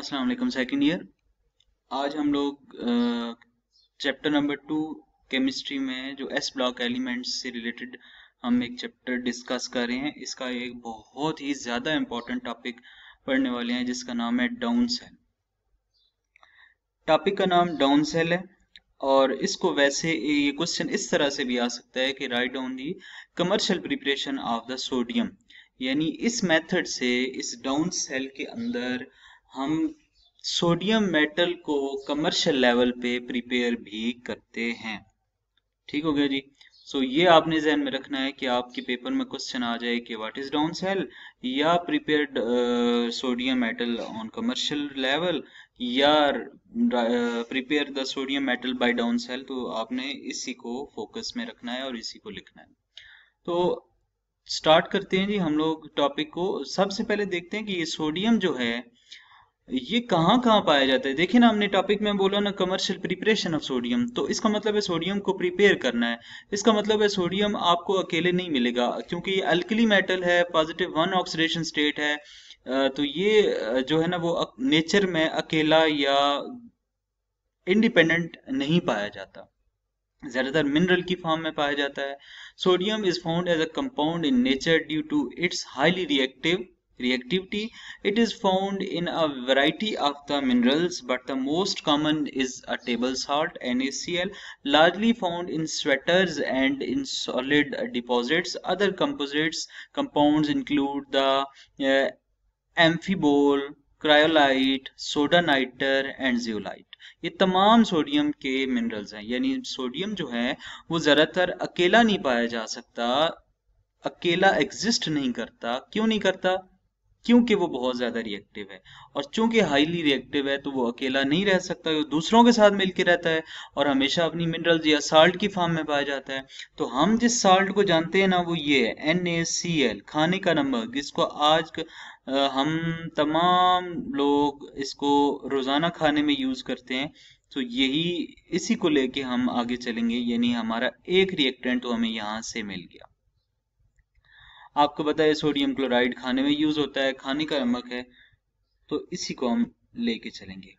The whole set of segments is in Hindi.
अस्सलाम वालेकुम सेकंड ईयर आज हम लोग चैप्टर नंबर टू केमिस्ट्री में जो एस ब्लॉक एलिमेंट्स से रिलेटेड हम एक चैप्टर डिस्कस कर रहे हैं इसका एक बहुत ही ज़्यादा इम्पोर्टेंट टॉपिक पढ़ने वाले हैं जिसका नाम है डाउन सेल टॉपिक का नाम डाउन सेल है और इसको वैसे ये क्वेश्चन इस तरह से भी आ सकता है कि write down the commercial preparation of the sodium यानी इस मेथड से इस डाउन सेल के अंदर आ, हम सोडियम मेटल को कमर्शियल लेवल पे प्रिपेयर भी करते हैं ठीक हो गया जी सो so, ये आपने जहन में रखना है कि आपके पेपर में क्वेश्चन आ जाए कि व्हाट इज डाउन सेल या prepared sodium metal on commercial level या prepare the sodium metal by down cell तो आपने इसी को फोकस में रखना है और इसी को लिखना है तो स्टार्ट करते हैं जी हम लोग टॉपिक को सबसे पहले देखते हैं कि ये सोडियम जो है ये कहाँ कहाँ पाया जाता है देखिए ना हमने टॉपिक में बोला ना कमर्शियल प्रिपरेशन ऑफ सोडियम तो इसका मतलब है सोडियम को प्रिपेयर करना है इसका मतलब है सोडियम आपको अकेले नहीं मिलेगा क्योंकि अल्कली मेटल है पॉजिटिव वन ऑक्सीडेशन स्टेट है तो ये जो है ना वो नेचर में अकेला या इंडिपेंडेंट नहीं पाया जाता ज्यादातर मिनरल की फॉर्म में पाया जाता है sodium is found as a compound in nature due to its highly reactive reactivity it is found in a variety of the minerals but the most common is a table salt NaCl largely found in sweaters and in solid deposits other composites compounds include the uh, amphibole cryolite, soda niter, and zeolite. ये तमाम सोडियम के मिनरल्स हैं यानी सोडियम जो है वो ज़्यादातर अकेला नहीं पाया जा सकता अकेला एग्जिस्ट नहीं करता क्यों नहीं करता क्योंकि वो बहुत ज़्यादा रिएक्टिव है और चूंकि हाईली रिएक्टिव है तो वो अकेला नहीं रह सकता वो दूसरों के साथ मिलकर रहता है और हमेशा अपनी मिनरल्स या साल्ट की फॉर्म में पाया जाता है तो हम जिस साल्ट को जानते हैं ना वो ये है एन ए सी एल खाने का नंबर जिसको आज क, आ, हम तमाम लोग इसको रोज़ाना खाने में यूज़ करते हैं तो यही इसी को लेके हम आगे चलेंगे यानी हमारा एक रिएक्टेंट तो हमें यहाँ से मिल गया आपको पता है सोडियम क्लोराइड खाने में यूज होता है खाने का नमक है तो इसी को हम लेके चलेंगे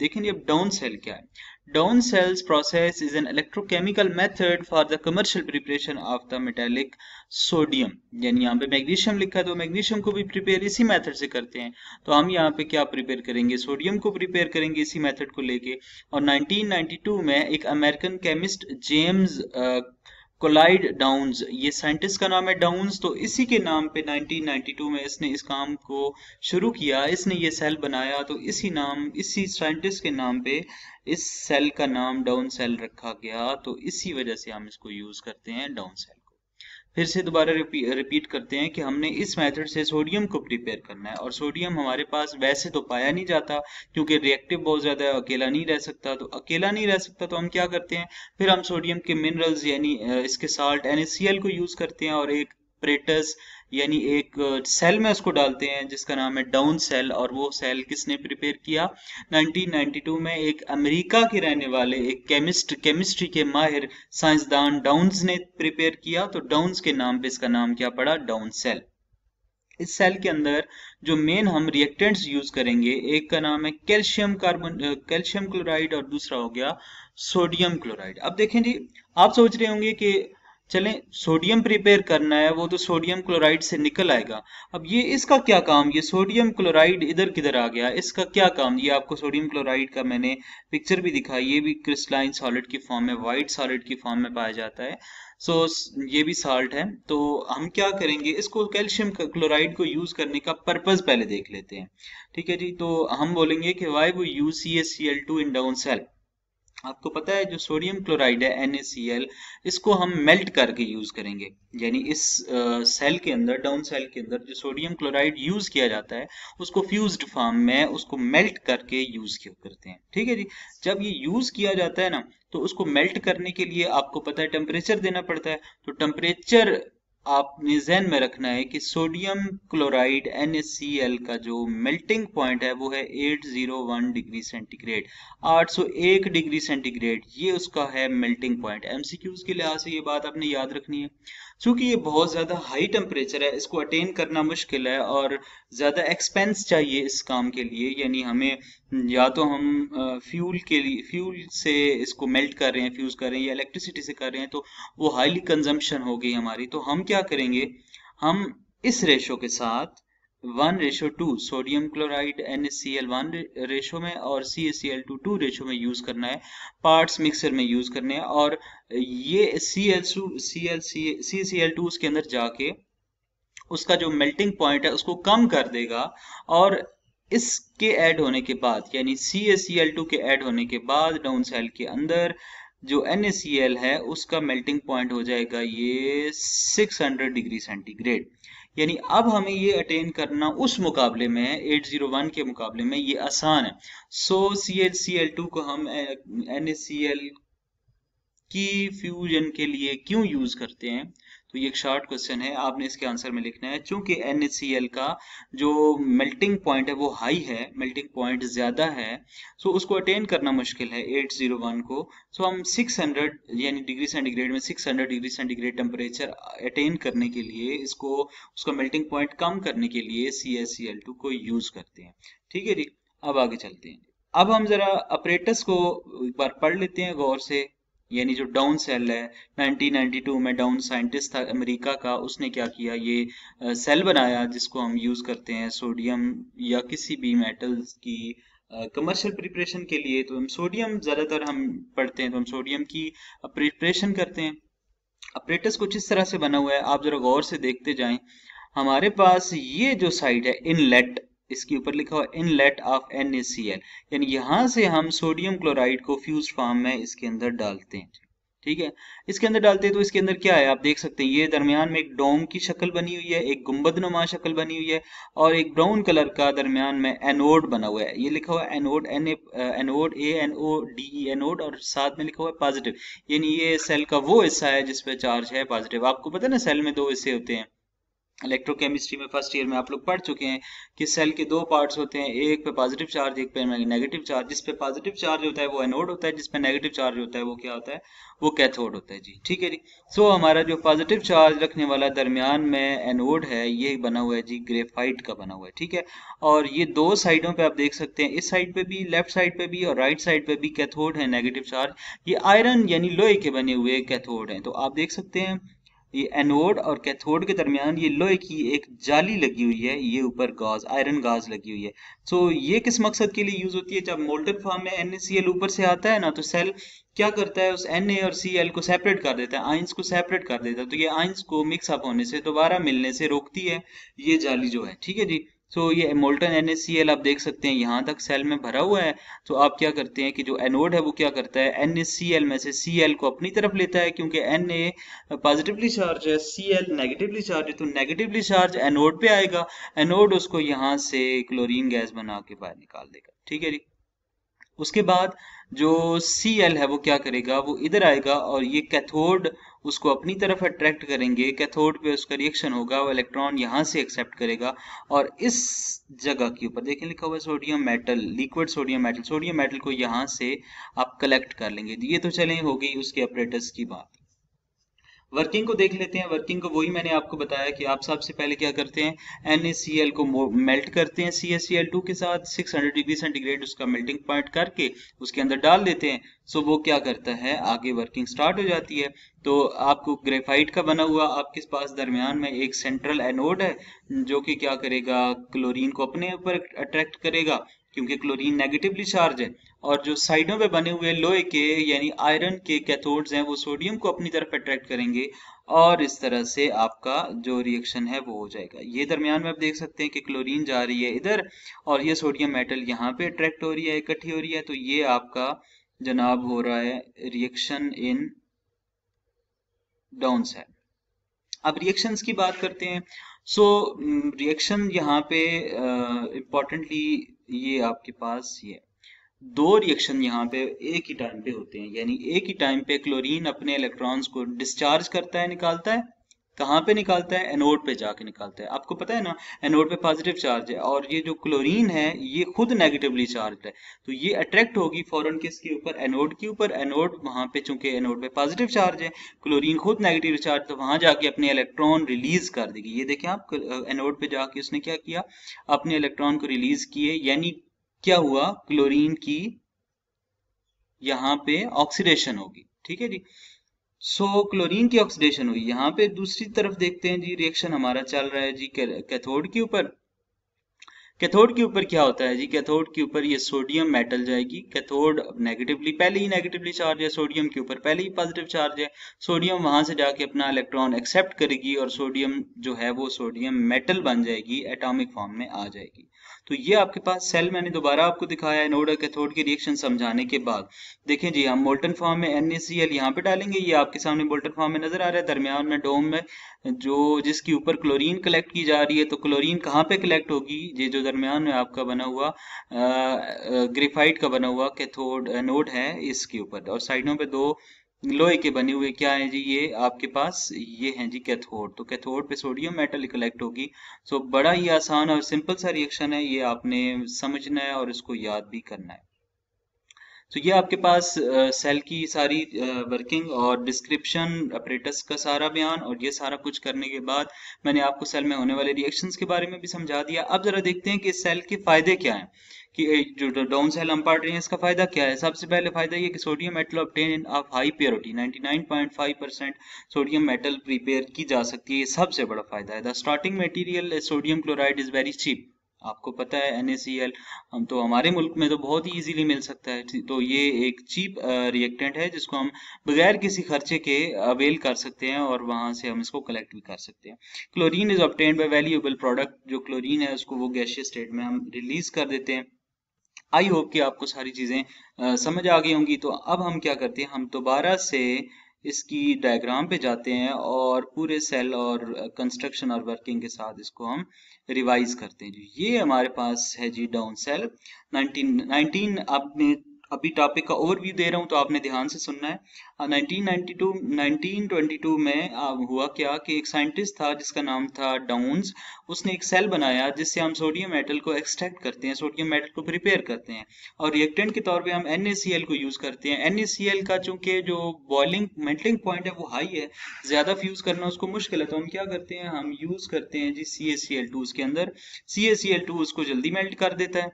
देखें अब डाउन सेल क्या है down cells process is an electrochemical method for the commercial preparation of the metallic sodium यानी यहाँ पे मैग्नीशियम लिखा है तो मैग्नीशियम को भी प्रिपेयर इसी मेथड से करते हैं तो हम यहाँ पे क्या प्रिपेयर करेंगे सोडियम को प्रिपेयर करेंगे इसी मेथड को लेके और 1992 में एक American chemist James Cloyd Downs ये साइंटिस्ट का नाम है डाउन्स तो इसी के नाम पे 1992 में इसने इस काम को शुरू किया इसने ये सेल बनाया तो इसी नाम इसी साइंटिस्ट के नाम पे इस सेल का नाम डाउन सेल रखा गया तो इसी वजह से हम इसको यूज करते हैं डाउन सेल फिर से दोबारा रिपीट करते हैं कि हमने इस मेथड से सोडियम को प्रिपेयर करना है और सोडियम हमारे पास वैसे तो पाया नहीं जाता क्योंकि रिएक्टिव बहुत ज़्यादा है अकेला नहीं रह सकता तो अकेला नहीं रह सकता तो हम क्या करते हैं फिर हम सोडियम के मिनरल्स यानी इसके साल्ट एन को यूज़ करते हैं और एक प्रेटस यानी एक सेल में उसको डालते हैं जिसका नाम है डाउन सेल और वो सेल किसने प्रिपेयर किया 1992 में एक अमेरिका के रहने वाले एक केमिस्ट केमिस्ट्री के माहिर साइंसदान डाउन्स ने प्रिपेयर किया तो डाउन्स के नाम पे इसका नाम क्या पड़ा डाउन सेल इस सेल के अंदर जो मेन हम रिएक्टेंट्स यूज करेंगे एक का नाम है कैल्शियम कार्बन कैल्शियम क्लोराइड और दूसरा हो गया सोडियम क्लोराइड अब देखें जी आप सोच रहे होंगे कि चलें सोडियम प्रिपेयर करना है वो तो सोडियम क्लोराइड से निकल आएगा अब ये इसका क्या काम ये सोडियम क्लोराइड इधर किधर आ गया इसका क्या काम ये आपको सोडियम क्लोराइड का मैंने पिक्चर भी दिखाई ये भी क्रिस्टलाइन सॉलिड की फॉर्म में वाइट सॉलिड की फॉर्म में पाया जाता है सो so, ये भी साल्ट है तो हम क्या करेंगे इसको कैल्शियम क्लोराइड को यूज करने का पर्पज पहले देख लेते हैं ठीक है जी तो हम बोलेंगे कि वाई वो use C S C L two in down cell आपको पता है जो सोडियम क्लोराइड है NaCl इसको हम मेल्ट करके यूज करेंगे यानी इस सेल के अंदर डाउन सेल के अंदर जो सोडियम क्लोराइड यूज किया जाता है उसको फ्यूज्ड फॉर्म में उसको मेल्ट करके यूज करते हैं ठीक है जी जब ये यूज किया जाता है ना तो उसको मेल्ट करने के लिए आपको पता है टेम्परेचर देना पड़ता है तो टेम्परेचर आपने जहन में रखना है कि सोडियम क्लोराइड NaCl का जो मेल्टिंग पॉइंट है वो है 801 डिग्री सेंटीग्रेड 801 डिग्री सेंटीग्रेड ये उसका है मेल्टिंग पॉइंट एमसीक्यूज के लिहाज से ये बात आपने याद रखनी है चूँकि ये बहुत ज़्यादा हाई टेम्परेचर है इसको अटेन करना मुश्किल है और ज़्यादा एक्सपेंस चाहिए इस काम के लिए यानी हमें या तो हम फ्यूल के लिए फ्यूल से इसको मेल्ट कर रहे हैं फ्यूज़ कर रहे हैं या इलेक्ट्रिसिटी से कर रहे हैं तो वो हाईली कंजम्पशन हो गई हमारी तो हम क्या करेंगे हम इस रेशो के साथ one ratio two sodium chloride N C L one ratio में और C C L two two ratio में यूज करना है पार्ट्स मिक्सर में यूज करने हैं और ये C L two C L C C L two उसके अंदर जाके उसका जो मेल्टिंग पॉइंट है उसको कम कर देगा और इसके ऐड होने के बाद यानी C S C L two के ऐड होने के बाद डाउन सेल के अंदर जो एन एस सी एल है उसका मेल्टिंग पॉइंट हो जाएगा ये सिक्स हंड्रेड डिग्री सेंटीग्रेड यानी अब हमें ये अटेन करना उस मुकाबले में 801 के मुकाबले में ये आसान है so C H C L two को हम एन ए सी एल की फ्यूजन के लिए क्यों यूज करते हैं तो ये एक शॉर्ट क्वेश्चन है आपने इसके आंसर में लिखना है क्योंकि एन का जो मेल्टिंग पॉइंट है वो हाई है मेल्टिंग पॉइंट ज़्यादा है सो तो उसको अटेन करना मुश्किल है 801 को सो तो हम 600 यानी डिग्री सेंटीग्रेड में 600 डिग्री सेंटीग्रेड टेम्परेचर अटेन करने के लिए इसको उसका मेल्टिंग पॉइंट कम करने के लिए सी को यूज़ करते हैं ठीक है जी अब आगे चलते हैं अब हम ज़रा अपरेटस को एक बार पढ़ लेते हैं गौर से यानी जो डाउन सेल है 1992 में डाउन साइंटिस्ट था अमेरिका का उसने क्या किया ये सेल बनाया जिसको हम यूज़ करते हैं सोडियम या किसी भी मेटल्स की कमर्शियल प्रिपरेशन के लिए तो हम सोडियम ज़्यादातर हम पढ़ते हैं तो हम सोडियम की प्रिपरेशन करते हैं अप्रेटस कुछ इस तरह से बना हुआ है आप ज़रा गौर से देखते जाएं हमारे पास ये जो साइड है इनलेट इसके ऊपर लिखा हुआ inlet of N A C L यानी यहाँ से हम सोडियम क्लोराइड को फ्यूज फॉर्म में इसके अंदर डालते हैं ठीक है इसके अंदर डालते हैं तो इसके अंदर क्या है आप देख सकते हैं ये दरमियान में एक डोम की शक्ल बनी हुई है एक गुम्बद नुमा शक्ल बनी हुई है और एक ब्राउन कलर का दरमियान में एनोड बना हुआ है ये लिखा हुआ anode N anode A N O D E anode और साथ में लिखा हुआ है पॉजिटिव यानी ये सेल का वो हिस्सा है जिसपे चार्ज है पॉजिटिव आपको पता है ना सेल में दो हिस्से होते हैं इलेक्ट्रोकेमिस्ट्री में फर्स्ट ईयर में आप लोग पढ़ चुके हैं कि सेल के दो पार्ट्स होते हैं एक पे पॉजिटिव चार्ज एक पे नेगेटिव चार्ज जिस पे पॉजिटिव चार्ज होता है वो एनोड होता है जिस पे नेगेटिव चार्ज होता है वो क्या होता है वो कैथोड होता है जी ठीक है जी सो so, हमारा जो पॉजिटिव चार्ज रखने वाला दरमियान में एनोड है ये बना हुआ है जी ग्रेफाइट का बना हुआ है ठीक है और ये दो साइडों पर आप देख सकते हैं इस साइड पर भी लेफ्ट साइड पर भी और राइट साइड पर भी कैथोड है नेगेटिव चार्ज ये आयरन यानी लोहे के बने हुए कैथोड है तो आप देख सकते हैं ये एनोड और कैथोड के दरमियान ये लोहे की एक जाली लगी हुई है ये ऊपर गाज आयरन गाज लगी हुई है तो so, ये किस मकसद के लिए यूज होती है जब मोल्टन फॉर्म में एन ऊपर से आता है ना तो सेल क्या करता है उस एन और सी एल को सेपरेट कर देता है आइंस को सेपरेट कर देता है तो ये आइंस को मिक्सअप होने से दोबारा मिलने से रोकती है ये जाली जो है ठीक है जी सो so, ये मोल्टन एन आप देख सकते हैं यहाँ तक सेल में भरा हुआ है तो आप क्या करते हैं कि जो एनोड है वो क्या करता है एन में से सी को अपनी तरफ लेता है क्योंकि एन ए पॉजिटिवली चार्ज है सी एल नेगेटिवली चार्ज है तो नेगेटिवली चार्ज एनोड पे आएगा एनोड उसको यहाँ से क्लोरीन गैस बना के बाहर निकाल देगा ठीक है जी उसके बाद जो सी एल है वो क्या करेगा वो इधर आएगा और ये कैथोड उसको अपनी तरफ अट्रैक्ट करेंगे कैथोड पे उसका रिएक्शन होगा वो इलेक्ट्रॉन यहाँ से एक्सेप्ट करेगा और इस जगह के ऊपर देखें लिखा हुआ sodium metal liquid sodium metal sodium metal को यहाँ से आप कलेक्ट कर लेंगे ये तो चलें हो गई उसके ऑपरेटर्स की बात वर्किंग को देख लेते हैं वर्किंग को वही मैंने आपको बताया कि आप सबसे पहले क्या करते हैं एन को मेल्ट करते हैं C S C L two के साथ 600 डिग्री सेंटीग्रेड उसका मेल्टिंग पॉइंट करके उसके अंदर डाल देते हैं सो वो क्या करता है आगे वर्किंग स्टार्ट हो जाती है तो आपको ग्रेफाइट का बना हुआ आपके पास दरमियान में एक सेंट्रल एनोड है जो कि क्या करेगा क्लोरीन को अपने ऊपर अट्रैक्ट करेगा क्योंकि क्लोरीन नेगेटिवली चार्ज है और जो साइडों पे बने हुए लोहे के यानी आयरन के कैथोड्स हैं वो सोडियम को अपनी तरफ अट्रैक्ट करेंगे और इस तरह से आपका जो रिएक्शन है वो हो जाएगा ये दरमियान में आप देख सकते हैं कि क्लोरीन जा रही है इधर और ये सोडियम मेटल यहाँ पे अट्रैक्ट हो रही है इकट्ठी हो रही है तो ये आपका जनाब हो रहा है रिएक्शन इन डाउन है अब रिएक्शन की बात करते हैं सो so, रिएक्शन mm, यहाँ पे uh, ये आपके पास ये दो रिएक्शन यहाँ पे एक ही टाइम पे होते हैं यानी एक ही टाइम पे क्लोरीन अपने इलेक्ट्रॉन्स को डिस्चार्ज करता है निकालता है कहाँ पे निकालता है एनोड पे जाके निकालता है आपको पता है ना एनोड पे पॉजिटिव चार्ज है और ये जो क्लोरीन है ये खुद नेगेटिवली चार्ज है तो ये अट्रैक्ट होगी फॉरन किसके ऊपर एनोड के ऊपर एनोड वहाँ पे चूंकि एनोड पे पॉजिटिव चार्ज है क्लोरीन खुद नेगेटिव चार्ज तो वहां जाके अपने इलेक्ट्रॉन रिलीज कर देगी ये देखें आप एनोड पे जाके उसने क्या किया अपने इलेक्ट्रॉन को रिलीज किए यानी क्या हुआ क्लोरीन की यहाँ पे ऑक्सीडेशन होगी ठीक है जी सो so, क्लोरीन की ऑक्सीडेशन हुई यहाँ पे दूसरी तरफ देखते हैं जी रिएक्शन हमारा चल रहा है जी कैथोड के ऊपर कैथोड के ऊपर क्या होता है जी कैथोड के ऊपर ये सोडियम मेटल जाएगी कैथोड नेगेटिवली पहले ही नेगेटिवली चार्ज है सोडियम के ऊपर पहले ही पॉजिटिव चार्ज है सोडियम वहां से जाके अपना इलेक्ट्रॉन एक्सेप्ट करेगी और सोडियम जो है वो सोडियम मेटल बन जाएगी एटॉमिक फॉर्म में आ जाएगी तो ये आपके पास सेल मैंने दोबारा आपको दिखाया है नोडा कैथोड के रिएक्शन समझाने के बाद देखें जी हम मोल्टन फॉर्म में एन यहाँ पे डालेंगे ये आपके सामने मोल्टन फॉर्म में नजर आ रहा है दरमियान में डोम में जो जिसके ऊपर क्लोरीन कलेक्ट की जा रही है तो क्लोरीन कहाँ पे कलेक्ट होगी ये जो दरमियान में आपका बना हुआ ग्रेफाइट का बना हुआ कैथोड नोड है इसके ऊपर और साइडों पे दो लोहे के बने हुए क्या है जी ये आपके पास ये है जी कैथोड तो कैथोड पे सोडियम मेटल कलेक्ट होगी सो बड़ा ही आसान और सिंपल सा रिएक्शन है ये आपने समझना है और इसको याद भी करना है तो ये आपके पास सेल uh, की सारी वर्किंग uh, और डिस्क्रिप्शन अपरेटस का सारा बयान और ये सारा कुछ करने के बाद मैंने आपको सेल में होने वाले रिएक्शंस के बारे में भी समझा दिया अब जरा देखते हैं कि सेल के फायदे क्या हैं कि जो डाउन सेल हम पढ़ रहे हैं इसका फायदा क्या है सबसे पहले फायदा ये कि sodium metal obtain of high purity 99.5 percent sodium metal prepare की जा सकती है ये सबसे बड़ा फायदा है the starting material sodium chloride is very cheap आपको पता है एन हम तो हमारे मुल्क में तो बहुत ही इजीली मिल सकता है तो ये एक चीप रिएक्टेंट है जिसको हम बगैर किसी खर्चे के अवेल कर सकते हैं और वहां से हम इसको कलेक्ट भी कर सकते हैं chlorine is obtain by valuable product जो क्लोरीन है उसको वो गैशियस स्टेट में हम रिलीज कर देते हैं आई होप कि आपको सारी चीज़ें समझ आ गई होंगी तो अब हम क्या करते हैं हम दोबारा से इसकी डायग्राम पे जाते हैं और पूरे सेल और कंस्ट्रक्शन uh, और वर्किंग के साथ इसको हम रिवाइज करते हैं जी ये हमारे पास है जी डाउन सेल 19 19 आपने अभी टॉपिक का ओवरव्यू दे रहा हूँ तो आपने ध्यान से सुनना है 1992 1922 में हुआ क्या कि एक साइंटिस्ट था जिसका नाम था डाउन्स उसने एक सेल बनाया जिससे हम सोडियम मेटल को एक्सट्रैक्ट करते हैं सोडियम मेटल को प्रिपेयर करते हैं और रिएक्टेंट के तौर पे हम एन को यूज़ करते हैं एन का चूंकि जो बॉइलिंग मेल्टिंग पॉइंट है वो हाई है ज़्यादा फ्यूज़ करना उसको मुश्किल है तो हम क्या करते हैं हम यूज़ करते हैं जी सी ए उसके अंदर सी ए उसको जल्दी मेल्ट कर देता है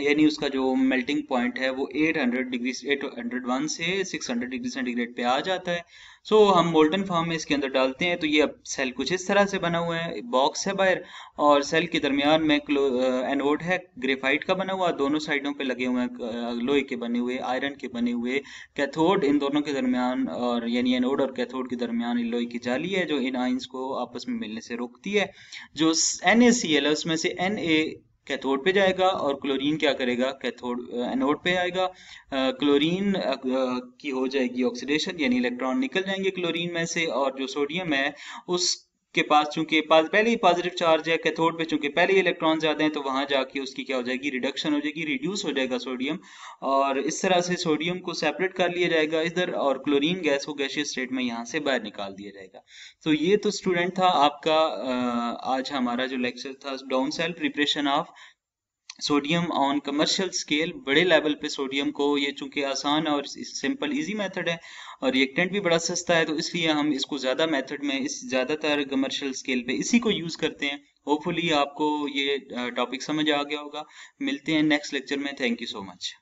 यानी उसका जो मेल्टिंग पॉइंट है वो 800 डिग्री 801 से 600 डिग्री सेंटीग्रेड पे आ जाता है सो so, हम मोल्टन फॉर्म में इसके अंदर डालते हैं तो ये अब सेल कुछ इस तरह से बना हुआ है बॉक्स है बाहर और सेल के दरमियान में एनोड uh, है ग्रेफाइट का बना हुआ दोनों साइडों पे लगे हुए हैं uh, लोहे के बने हुए आयरन के बने हुए कैथोड इन दोनों के दरमियान और यानी एनोड और कैथोड के दरमियान लोहे की जाली है जो इन आइंस को आपस में मिलने से रोकती है जो एन है उसमें से एन कैथोड पे जाएगा और क्लोरीन क्या करेगा कैथोड एनोड पे आएगा क्लोरीन की हो जाएगी ऑक्सीडेशन यानी इलेक्ट्रॉन निकल जाएंगे क्लोरीन में से और जो सोडियम है उस के पास चूंकि पास पहले ही पॉजिटिव चार्ज है कैथोड पे चूंकि पहले ही इलेक्ट्रॉन जाते हैं तो वहां जाके उसकी क्या हो जाएगी रिडक्शन हो जाएगी रिड्यूस हो जाएगा सोडियम और इस तरह से सोडियम को सेपरेट कर लिया जाएगा इधर और क्लोरीन गैस को गैशियस स्टेट में यहाँ से बाहर निकाल दिया जाएगा तो ये तो स्टूडेंट था आपका आज हमारा जो लेक्चर था down cell preparation of sodium on commercial scale बड़े लेवल पे सोडियम को ये चूंकि आसान और सिंपल इजी मेथड है और रिएक्टेंट भी बड़ा सस्ता है तो इसलिए हम इसको ज़्यादा मेथड में इस ज़्यादातर कमर्शियल स्केल पे इसी को यूज़ करते हैं होपफुली आपको ये टॉपिक समझ आ गया होगा मिलते हैं नेक्स्ट लेक्चर में थैंक यू सो मच